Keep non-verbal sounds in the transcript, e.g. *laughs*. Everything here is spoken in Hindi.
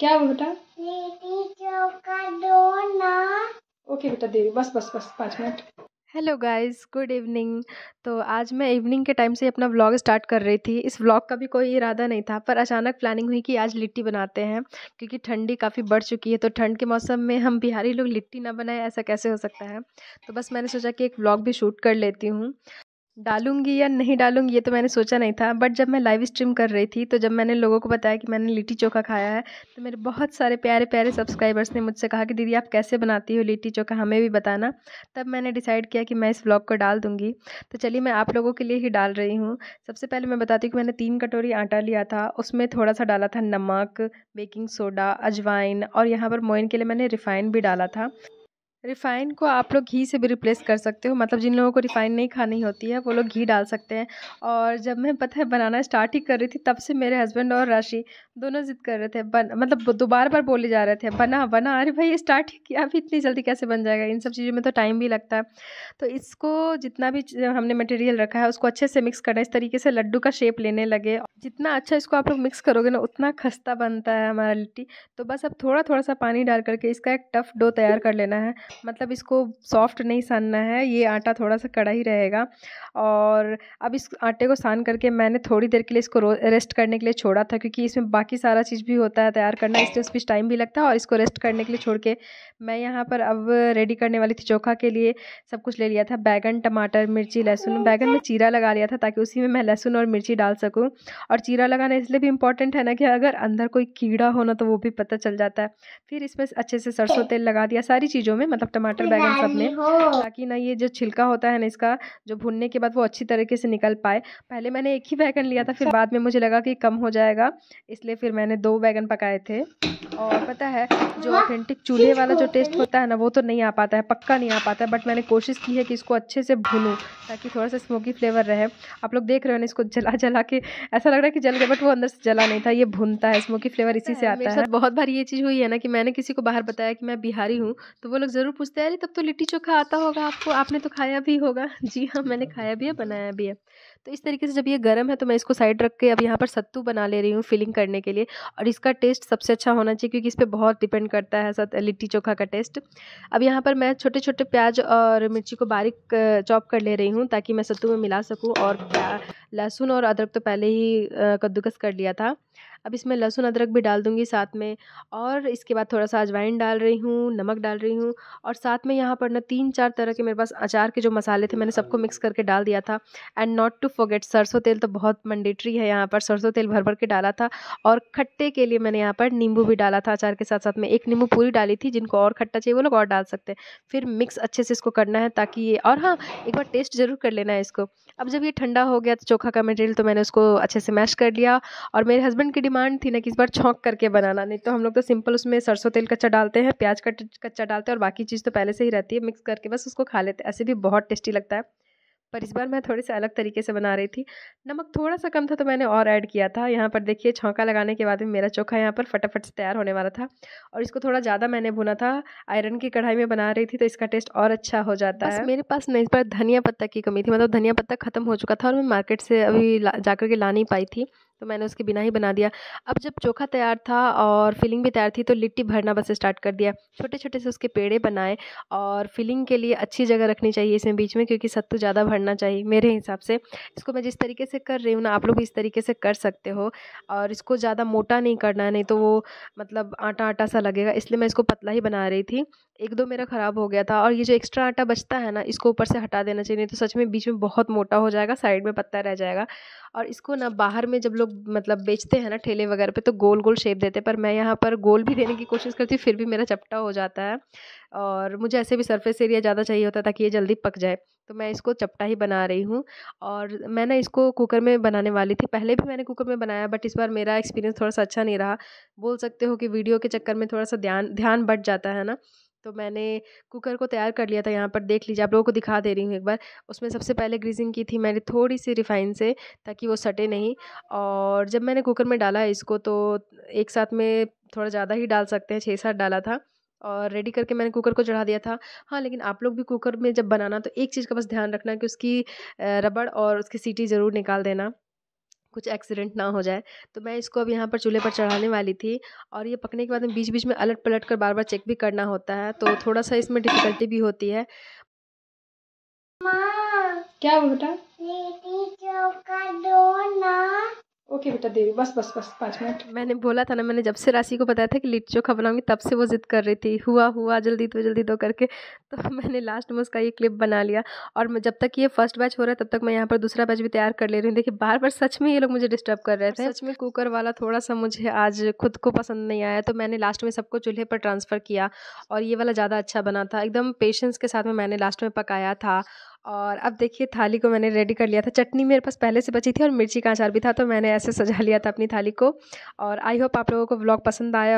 क्या हुआ बेटा ओके बेटा दे बस बस बस पाँच minute hello guys good evening तो आज मैं इवनिंग के टाइम से अपना व्लॉग स्टार्ट कर रही थी इस व्लॉग का भी कोई इरादा नहीं था पर अचानक प्लानिंग हुई कि आज लिट्टी बनाते हैं क्योंकि ठंडी काफ़ी बढ़ चुकी है तो ठंड के मौसम में हम बिहारी लोग लिट्टी ना बनाए ऐसा कैसे हो सकता है तो बस मैंने सोचा कि एक व्लॉग भी शूट कर लेती हूँ डालूंगी या नहीं डालूंगी ये तो मैंने सोचा नहीं था बट जब मैं लाइव स्ट्रीम कर रही थी तो जब मैंने लोगों को बताया कि मैंने लिट्टी चोखा खाया है तो मेरे बहुत सारे प्यारे प्यारे सब्सक्राइबर्स ने मुझसे कहा कि दीदी आप कैसे बनाती हो लिट्टी चोखा हमें भी बताना तब मैंने डिसाइड किया कि मैं इस व्लॉग को डाल दूँगी तो चलिए मैं आप लोगों के लिए ही डाल रही हूँ सबसे पहले मैं बताती हूँ कि मैंने तीन कटोरी आटा लिया था उसमें थोड़ा सा डाला था नमक बेकिंग सोडा अजवाइन और यहाँ पर मोइन के लिए मैंने रिफ़ाइन भी डाला था रिफ़ाइन को आप लोग घी से भी रिप्लेस कर सकते हो मतलब जिन लोगों को रिफ़ाइन नहीं खानी होती है वो लोग घी डाल सकते हैं और जब मैं पता है बनाना स्टार्ट ही कर रही थी तब से मेरे हस्बैंड और राशि दोनों ज़िद कर रहे थे बन मतलब दोबारा बार बोले जा रहे थे बना बना अरे भाई स्टार्ट ही किया अभी इतनी जल्दी कैसे बन जाएगा इन सब चीज़ों में तो टाइम भी लगता है तो इसको जितना भी हमने मटेरियल रखा है उसको अच्छे से मिक्स करना इस तरीके से लड्डू का शेप लेने लगे जितना अच्छा इसको आप लोग मिक्स करोगे ना उतना खस्ता बनता है हमारा लिट्टी तो बस अब थोड़ा थोड़ा सा पानी डाल करके इसका एक टफ़ डो तैयार कर लेना है मतलब इसको सॉफ्ट नहीं सानना है ये आटा थोड़ा सा कड़ा ही रहेगा और अब इस आटे को सान करके मैंने थोड़ी देर के लिए इसको रेस्ट करने के लिए छोड़ा था क्योंकि इसमें बाकी सारा चीज़ भी होता है तैयार करना इसलिए उस बीच टाइम भी लगता है और इसको रेस्ट करने के लिए छोड़ के मैं यहाँ पर अब रेडी करने वाली थी चोखा के लिए सब कुछ ले लिया था बैगन टमाटर मिर्ची लहसुन बैगन में चीरा लगा लिया था ताकि उसी में मैं लहसुन और मिर्ची डाल सकूँ और चीरा लगाना इसलिए भी इंपॉर्टेंट है ना कि अगर अंदर कोई कीड़ा होना तो वो भी पता चल जाता है फिर इसमें अच्छे से सरसों हाँ। तेल लगा दिया सारी चीज़ों में मतलब सब मतलब टमाटर बैगन सब में ताकि ना ये जो छिलका होता है ना इसका जो भुनने के बाद वो अच्छी तरीके से निकल पाए पहले मैंने एक ही बैगन लिया था फिर अच्छा। बाद में मुझे लगा कि कम हो जाएगा इसलिए फिर मैंने दो बैगन पकाए थे और पता है जो ऑथेंटिक चूल्हे वाला जो टेस्ट तो होता है ना वो तो नहीं आ पाता है पक्का नहीं आ पाता है बट मैंने कोशिश की है कि इसको अच्छे से भूनूँ ताकि थोड़ा सा स्मोकी फ्लेवर रहे आप लोग देख रहे हो ना इसको जला जला के ऐसा लग रहा है कि जल गया बट वो अंदर से जला नहीं था ये भूनता है स्मोकी फ्लेवर इसी से आता है बहुत बार ये चीज़ हुई है ना कि मैंने किसी को बाहर बताया कि मैं बिहारी हूँ तो वो लोग ज़रूर पूछते हैं अरे तब तो लिट्टी चोखा आता होगा आपको आपने तो खाया भी होगा *laughs* जी हाँ मैंने खाया भी है बनाया भी है तो इस तरीके से जब ये गर्म है तो मैं इसको साइड रख के अब यहाँ पर सत्तू बना ले रही हूँ फिलिंग करने के लिए और इसका टेस्ट सबसे अच्छा होना चाहिए क्योंकि इस पर बहुत डिपेंड करता है सत लिट्टी चोखा का टेस्ट अब यहाँ पर मैं छोटे छोटे प्याज और मिर्ची को बारीक चॉप कर ले रही हूँ ताकि मैं सत्तू में मिला सकूँ और लहसुन और अदरक तो पहले ही कद्दूकस कर लिया था अब इसमें लहसुन अदरक भी डाल दूँगी साथ में और इसके बाद थोड़ा सा अजवाइन डाल रही हूँ नमक डाल रही हूँ और साथ में यहाँ पर ना तीन चार तरह के मेरे पास अचार के जो मसाले थे मैंने सबको मिक्स करके डाल दिया था एंड नॉट टू फोगेट सरसों तेल तो बहुत मंडेटरी है यहाँ पर सरसों तेल भर भर के डाला था और खट्टे के लिए मैंने यहाँ पर नींबू भी डाला था अचार के साथ साथ में एक नींबू पूरी डाली थी जिनको और खट्टा चाहिए वो लोग और डाल सकते हैं फिर मिक्स अच्छे से इसको करना है ताकि ये और हाँ एक बार टेस्ट ज़रूर कर लेना है इसको अब जब ये ठंडा हो गया तो चोखा का मटेरियल तो मैंने उसको अच्छे से मैश कर लिया और मेरे हस्बैंड की डिमांड थी ना कि इस बार छोंक करके बनाना नहीं तो हम लोग तो सिंपल उसमें सरसों तेल कच्चा डालते हैं प्याज कच्चा डालते हैं और बाकी चीज़ तो पहले से ही रहती है मिक्स करके बस उसको खा लेते हैं ऐसे भी बहुत टेस्टी लगता है पर इस बार मैं थोड़े से अलग तरीके से बना रही थी नमक थोड़ा सा कम था तो मैंने और ऐड किया था यहाँ पर देखिए छौंका लगाने के बाद में मेरा चोखा यहाँ पर फटाफट से तैयार होने वाला था और इसको थोड़ा ज़्यादा मैंने भुना था आयरन की कढ़ाई में बना रही थी तो इसका टेस्ट और अच्छा हो जाता है मेरे पास न इस बार धनिया पत्ता की कमी थी मतलब धनिया पत्ता खत्म हो चुका था और मैं मार्केट से अभी जा जाकर के ला नहीं पाई थी तो मैंने उसके बिना ही बना दिया अब जब चोखा तैयार था और फिलिंग भी तैयार थी तो लिट्टी भरना बस स्टार्ट कर दिया छोटे छोटे से उसके पेड़े बनाए और फिलिंग के लिए अच्छी जगह रखनी चाहिए इसमें बीच में क्योंकि सत्तू ज़्यादा भरना चाहिए मेरे हिसाब से इसको मैं जिस तरीके से कर रही हूँ ना आप लोग भी इस तरीके से कर सकते हो और इसको ज़्यादा मोटा नहीं करना है नहीं तो वो मतलब आटा आटा सा लगेगा इसलिए मैं इसको पतला ही बना रही थी एक दो मेरा ख़राब हो गया था और ये जो एक्स्ट्रा आटा बचता है ना इसको ऊपर से हटा देना चाहिए नहीं तो सच में बीच में बहुत मोटा हो जाएगा साइड में पत्ता रह जाएगा और इसको ना बाहर में जब लोग लोग मतलब बेचते हैं ना ठेले वगैरह पे तो गोल गोल शेप देते हैं पर मैं यहाँ पर गोल भी देने की कोशिश करती हूँ फिर भी मेरा चपटा हो जाता है और मुझे ऐसे भी सरफेस एरिया ज़्यादा चाहिए होता है ताकि ये जल्दी पक जाए तो मैं इसको चपटा ही बना रही हूँ और मैं ना इसको कुकर में बनाने वाली थी पहले भी मैंने कुकर में बनाया बट इस बार मेरा एक्सपीरियंस थोड़ा सा अच्छा नहीं रहा बोल सकते हो कि वीडियो के चक्कर में थोड़ा सा ध्यान ध्यान बट जाता है ना तो मैंने कुकर को तैयार कर लिया था यहाँ पर देख लीजिए आप लोगों को दिखा दे रही हूँ एक बार उसमें सबसे पहले ग्रीसिंग की थी मैंने थोड़ी सी रिफाइन से ताकि वो सटे नहीं और जब मैंने कुकर में डाला इसको तो एक साथ में थोड़ा ज़्यादा ही डाल सकते हैं छः सात डाला था और रेडी करके मैंने कुकर को चढ़ा दिया था हाँ लेकिन आप लोग भी कुकर में जब बनाना तो एक चीज़ का बस ध्यान रखना कि उसकी रबड़ और उसकी सीटी ज़रूर निकाल देना कुछ एक्सीडेंट ना हो जाए तो मैं इसको अब यहाँ पर चूल्हे पर चढ़ाने वाली थी और ये पकने के बाद बीच बीच में अलट पलट कर बार बार चेक भी करना होता है तो थोड़ा सा इसमें डिफ़िकल्टी भी होती है क्या बेटा ओके बेटा देवी बस बस बस पाँच मिनट मैंने बोला था ना मैंने जब से राशि को बताया था कि लिट्टी चोखा बनाऊंगी तब से वो जिद कर रही थी हुआ हुआ जल्दी तो जल्दी दो करके तो *laughs* मैंने लास्ट में उसका ये क्लिप बना लिया और जब तक ये फर्स्ट बैच हो रहा है तब तक मैं यहाँ पर दूसरा बैच भी तैयार कर ले रही हूँ देखिए बार बार सच में ये लोग मुझे डिस्टर्ब कर रहे थे सच में कुकर वाला थोड़ा सा मुझे आज खुद को पसंद नहीं आया तो मैंने लास्ट में सबको चूल्हे पर ट्रांसफ़र किया और ये वाला ज़्यादा अच्छा बना था एकदम पेशेंस के साथ में मैंने लास्ट में पकाया था और अब देखिए थाली को मैंने रेडी कर लिया था चटनी मेरे पास पहले से बची थी और मिर्ची का अचार भी था तो मैंने ऐसे सजा लिया था अपनी थाली को और आई होप आप लोगों को ब्लॉग पसंद आया